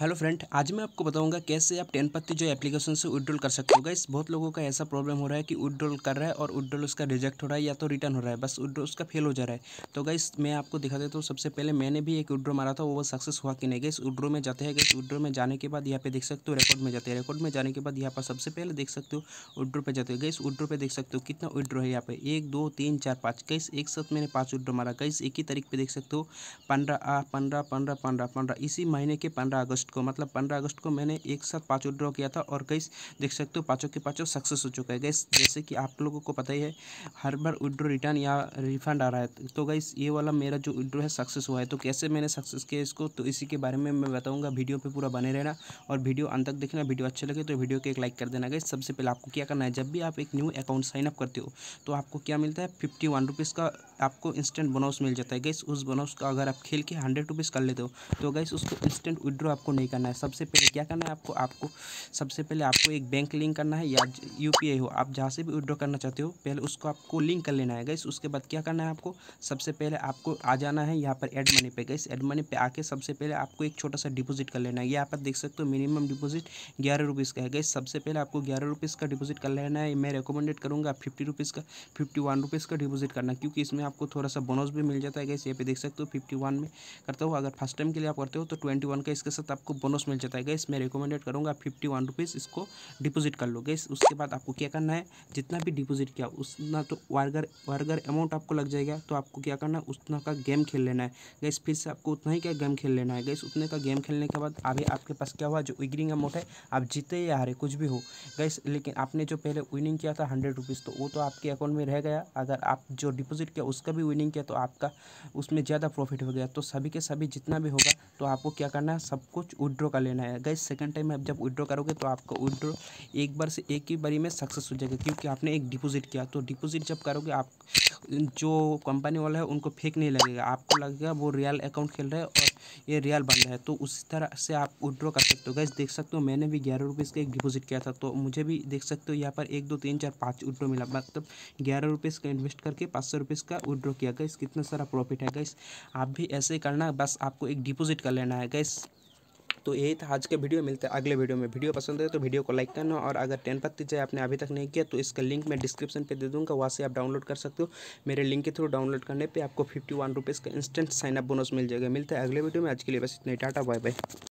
hello friend आज मैं आपको बताऊंगा कैसे आप टेन पत्ती जो एप्लीकेशन से विड्रॉल कर सकते हो गाइस बहुत लोगों का ऐसा प्रॉब्लम हो रहा है कि विड्रॉल कर रहा है और विड्रॉल उसका रिजेक्ट हो रहा है या तो रिटर्न हो रहा है बस विड्रॉल उसका फेल हो जा रहा है तो गाइस मैं आपको दिखा देता हूँ सबसे पहले मैंने भी एक विड्रो मारा था वो सक्सेस हुआ कि नहीं गई विड्रो में जाते हैं गई विड्रो में जाने के बाद यहाँ पे देख सकते हो रिकॉर्ड में जाते हैं रिकॉर्ड में जाने के बाद यहाँ पर सबसे पहले देख सकते हो विड्रो पर जाते हो गई विड्रो पर देख सकते हो कितना विड्रो है यहाँ पे एक दो तीन चार पाँच गईस एक साथ मैंने पाँच विड्रो मारा गईस एक ही तारीख पर देख सकते हो पंद्रह पंद्रह पंद्रह पंद्रह पंद्रह इसी महीने के पंद्रह अगस्त अगस्त को मतलब पंद्रह अगस्त को मैंने एक साथ पाँचों ड्रॉ किया था और कई देख सकते हो पाँचों के पाँचों सक्सेस हो चुका है गैस जैसे कि आप लोगों को पता ही है हर बार विड्रो रिटर्न या रिफंड आ रहा है तो गैस ये वाला मेरा जो विड्रो है सक्सेस हुआ है तो कैसे मैंने सक्सेस किया इसको तो इसी के बारे में मैं बताऊँगा वीडियो पर पूरा बने रहना और वीडियो अंत तक देखना वीडियो अच्छे लगे तो वीडियो को एक लाइक कर देना गैस सबसे पहले आपको क्या करना है जब भी आप एक न्यू अकाउंट साइनअप करते हो तो आपको क्या मिलता है फिफ्टी वन रुपीज़ का आपको इंस्टेंट बोनस मिल जाता है गैस उस बोनस का अगर आप खेल के हंड्रेड रुपीज़ कर लेते हो तो गैस उसको इंस्टेंट विड्रो आपको नहीं करना है सबसे पहले क्या करना है आपको आपको सबसे पहले आपको एक बैंक लिंक करना है या यू हो आप जहाँ से भी विड्रॉ करना चाहते हो पहले उसको आपको लिंक कर लेना है गैस उसके बाद क्या करना है आपको सबसे पहले आपको आ जाना है यहाँ पर एड मनी पे गैस एड मनी पे आके सबसे पहले आपको एक छोटा सा डिपोजिट कर लेना है यहाँ पर देख सकते हो मिनिमम डिपोजिट ग्यारह रुपीज़ का है गैस सबसे पहले आपको ग्यारह रुपीज़ का डिपोजिट कर लेना है मैं रिकमेंडेड करूँगा फिफ्टी रुपीज़ का फिफ्टी वन रुपीज़ का डिपोजिट करना क्योंकि इसमें आपको थोड़ा सा बोनस भी मिल जाता है गैस यहाँ पे देख सकते हो फिफ्टी वन में करता हो अगर फर्स्ट टाइम के लिए आप करते हो तो ट्वेंटी वन का इसके साथ आप आपको बोनस मिल जाता है गैस मैं रिकमेंडेड करूँगा आप फिफ्टी वन रुपीज़ इसको डिपोजिट कर लो गैस उसके बाद आपको क्या करना है जितना भी डिपोजिट किया उतना तो वर्गर वर्गर अमाउंट आपको लग जाएगा तो आपको क्या करना है उतना का गेम खेल लेना है गैस फिर से आपको उतना ही क्या गेम खेल लेना है गैस उतने का गेम खेलने के बाद अभी आपके पास क्या हुआ जो विगरिंग अमाउंट है आप जीते या हारे कुछ भी हो गैस लेकिन आपने जो पहले विनिंग किया था हंड्रेड रुपीज़ तो वो तो आपके अकाउंट में रह गया अगर आप जो डिपोजिट किया उसका भी विनिंग किया तो आपका उसमें ज़्यादा प्रॉफिट हो गया तो सभी के सभी जितना भी होगा तो आपको क्या करना है सब कुछ विड्रॉ कर लेना है गैस सेकेंड टाइम आप जब विड्रॉ करोगे तो आपको विड्रॉ एक बार से एक ही बारी में सक्सेस हो जाएगा क्योंकि आपने एक डिपॉजिट किया तो डिपॉजिट जब करोगे आप जो कंपनी वाला है उनको फेक नहीं लगेगा आपको लगेगा वो रियल अकाउंट खेल रहा है और ये रियल बन रहा है तो उस तरह से आप विड्रॉ कर सकते हो गैस देख सकते हो मैंने भी ग्यारह रुपीज़ का एक डिपॉजिट किया था तो मुझे भी देख सकते हो यहाँ पर एक दो तीन चार पाँच विड्रॉ मिला मतलब ग्यारह रुपीज़ का इन्वेस्ट करके पाँच सौ रुपीज़ का विड्रॉ किया गैस कितना सारा प्रॉफिट है गैस आप भी ऐसे करना बस आपको एक डिपॉजिट कर लेना है गैस तो यही था आज के वीडियो मिलते हैं अगले वीडियो में वीडियो पसंद है तो वीडियो को लाइक करना और अगर टेन पत्ती चाहे आपने अभी तक नहीं किया तो इसका लिंक मैं डिस्क्रिप्शन पर दे दूँगा वहाँ से आप डाउनलोड कर सकते हो मेरे लिंक के थ्रू डाउनलोड करने पर आपको फिफ्टी वन का इंस्टेंट साइनअप बोनस मिल जाएगा मिलता है अगले वीडियो में आज के लिए बस इतना टाटा बाय बाय